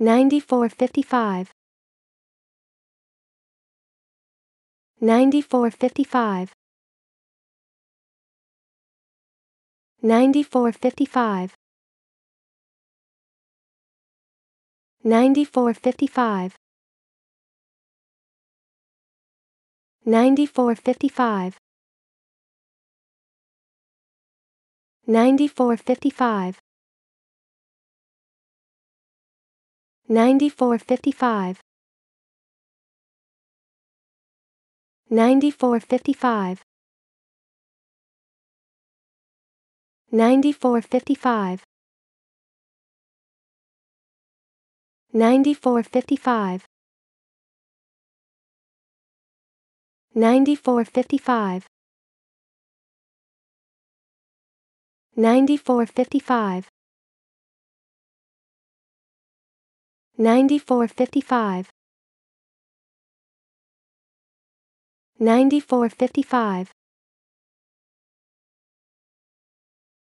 9455 9455 9455 9455 9455 9455 9455 9455 9455 9455 9455 9455 9455 9455